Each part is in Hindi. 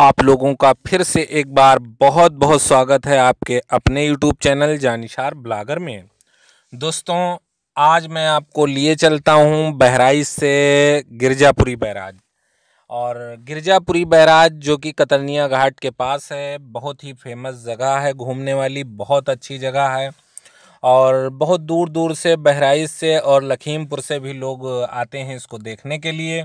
आप लोगों का फिर से एक बार बहुत बहुत स्वागत है आपके अपने यूट्यूब चैनल जानिशार ब्लागर में दोस्तों आज मैं आपको लिए चलता हूँ बहराइच से गिरजापुरी बैराज और गिरजापुरी बैराज जो कि कतरनिया घाट के पास है बहुत ही फेमस जगह है घूमने वाली बहुत अच्छी जगह है और बहुत दूर दूर से बहराइच से और लखीमपुर से भी लोग आते हैं इसको देखने के लिए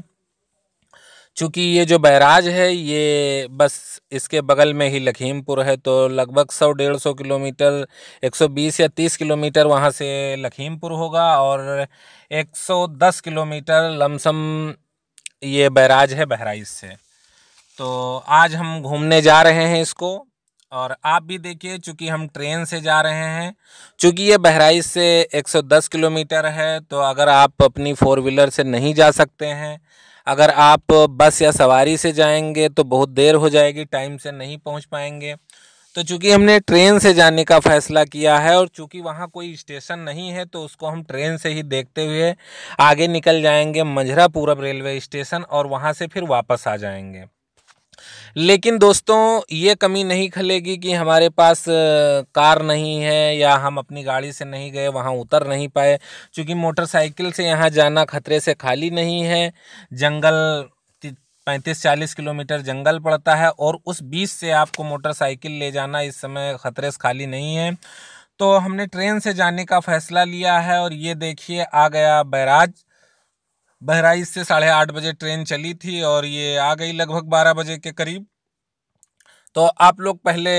चूँकि ये जो बैराज है ये बस इसके बगल में ही लखीमपुर है तो लगभग सौ डेढ़ सौ किलोमीटर एक सौ बीस या तीस किलोमीटर वहाँ से लखीमपुर होगा और एक सौ दस किलोमीटर लमसम ये बैराज है बहराइच से तो आज हम घूमने जा रहे हैं इसको और आप भी देखिए चूँकि हम ट्रेन से जा रहे हैं चूँकि ये बहराइच से 110 किलोमीटर है तो अगर आप अपनी फ़ोर व्हीलर से नहीं जा सकते हैं अगर आप बस या सवारी से जाएंगे तो बहुत देर हो जाएगी टाइम से नहीं पहुंच पाएंगे तो चूँकि हमने ट्रेन से जाने का फ़ैसला किया है और चूँकि वहाँ कोई स्टेशन नहीं है तो उसको हम ट्रेन से ही देखते हुए आगे निकल जाएंगे मझरा पूरब रेलवे स्टेशन और वहाँ से फिर वापस आ जाएंगे लेकिन दोस्तों ये कमी नहीं खलेगी कि हमारे पास कार नहीं है या हम अपनी गाड़ी से नहीं गए वहाँ उतर नहीं पाए क्योंकि मोटरसाइकिल से यहाँ जाना खतरे से खाली नहीं है जंगल पैंतीस चालीस किलोमीटर जंगल पड़ता है और उस बीच से आपको मोटरसाइकिल ले जाना इस समय ख़तरे से खाली नहीं है तो हमने ट्रेन से जाने का फ़ैसला लिया है और ये देखिए आ गया बैराज बहराइच से साढ़े आठ बजे ट्रेन चली थी और ये आ गई लगभग बारह बजे के करीब तो आप लोग पहले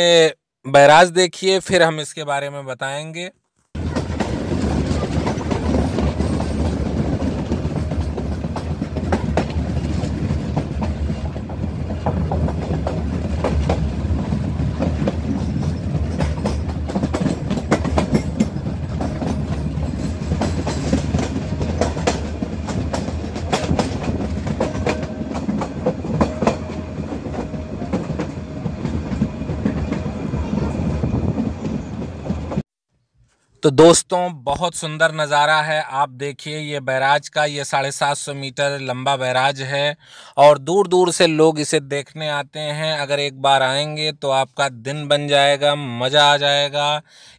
बैराज देखिए फिर हम इसके बारे में बताएंगे तो दोस्तों बहुत सुंदर नज़ारा है आप देखिए ये बैराज का ये साढ़े सात सौ मीटर लंबा बैराज है और दूर दूर से लोग इसे देखने आते हैं अगर एक बार आएंगे तो आपका दिन बन जाएगा मज़ा आ जाएगा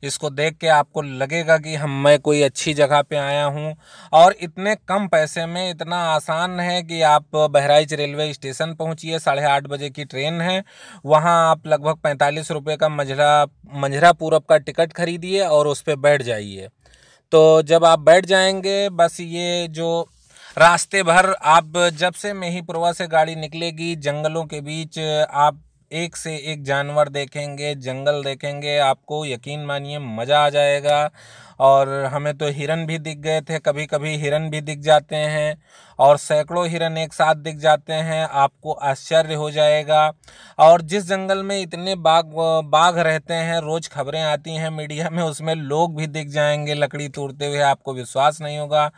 इसको देख के आपको लगेगा कि हम मैं कोई अच्छी जगह पे आया हूँ और इतने कम पैसे में इतना आसान है कि आप बहराइच रेलवे स्टेशन पहुँचिए साढ़े आठ बजे की ट्रेन है वहाँ आप लगभग पैंतालीस रुपये का मझला मंझरा पूरब का टिकट खरीदिए और उस पर बैठ जाइए तो जब आप बैठ जाएंगे बस ये जो रास्ते भर आप जब से मेहीपुरवा से गाड़ी निकलेगी जंगलों के बीच आप एक से एक जानवर देखेंगे जंगल देखेंगे आपको यकीन मानिए मज़ा आ जाएगा और हमें तो हिरन भी दिख गए थे कभी कभी हिरन भी दिख जाते हैं और सैकड़ों हिरन एक साथ दिख जाते हैं आपको आश्चर्य हो जाएगा और जिस जंगल में इतने बाघ बाघ रहते हैं रोज़ खबरें आती हैं मीडिया में उसमें लोग भी दिख जाएंगे लकड़ी तोड़ते हुए आपको विश्वास नहीं होगा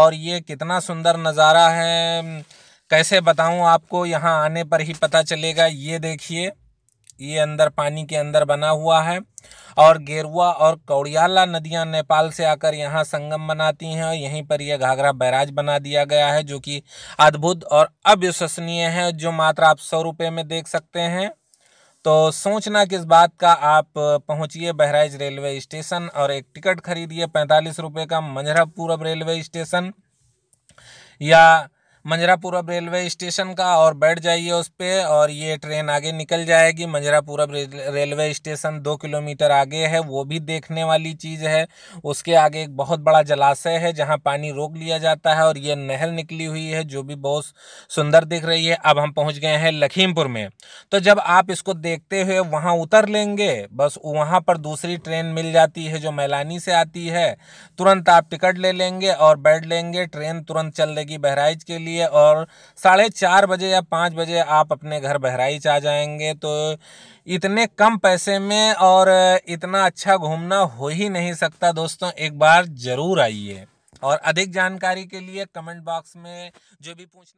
और ये कितना सुंदर नज़ारा है कैसे बताऊं आपको यहाँ आने पर ही पता चलेगा ये देखिए ये अंदर पानी के अंदर बना हुआ है और गेरुआ और कौड़ियाला नदियाँ नेपाल से आकर यहाँ संगम बनाती हैं और यहीं पर यह घाघरा बैराज बना दिया गया है जो कि अद्भुत और अविश्वसनीय है जो मात्र आप सौ रुपये में देख सकते हैं तो सोचना किस बात का आप पहुंचिए बहराइच रेलवे स्टेशन और एक टिकट खरीदिए पैंतालीस रुपये का मंझरा पूरब रेलवे स्टेशन या मंजरा पूरब रेलवे स्टेशन का और बैठ जाइए उस पर और ये ट्रेन आगे निकल जाएगी मंजरा पूरब रेलवे स्टेशन दो किलोमीटर आगे है वो भी देखने वाली चीज़ है उसके आगे एक बहुत बड़ा जलाशय है जहाँ पानी रोक लिया जाता है और ये नहर निकली हुई है जो भी बहुत सुंदर दिख रही है अब हम पहुँच गए हैं लखीमपुर में तो जब आप इसको देखते हुए वहाँ उतर लेंगे बस वहाँ पर दूसरी ट्रेन मिल जाती है जो मैलानी से आती है तुरंत आप टिकट ले लेंगे और बैठ लेंगे ट्रेन तुरंत चल देगी बहराइच के लिए लिए और साढ़े चार बजे या पाँच बजे आप अपने घर बहराइच आ जाएंगे तो इतने कम पैसे में और इतना अच्छा घूमना हो ही नहीं सकता दोस्तों एक बार ज़रूर आइए और अधिक जानकारी के लिए कमेंट बॉक्स में जो भी पूछना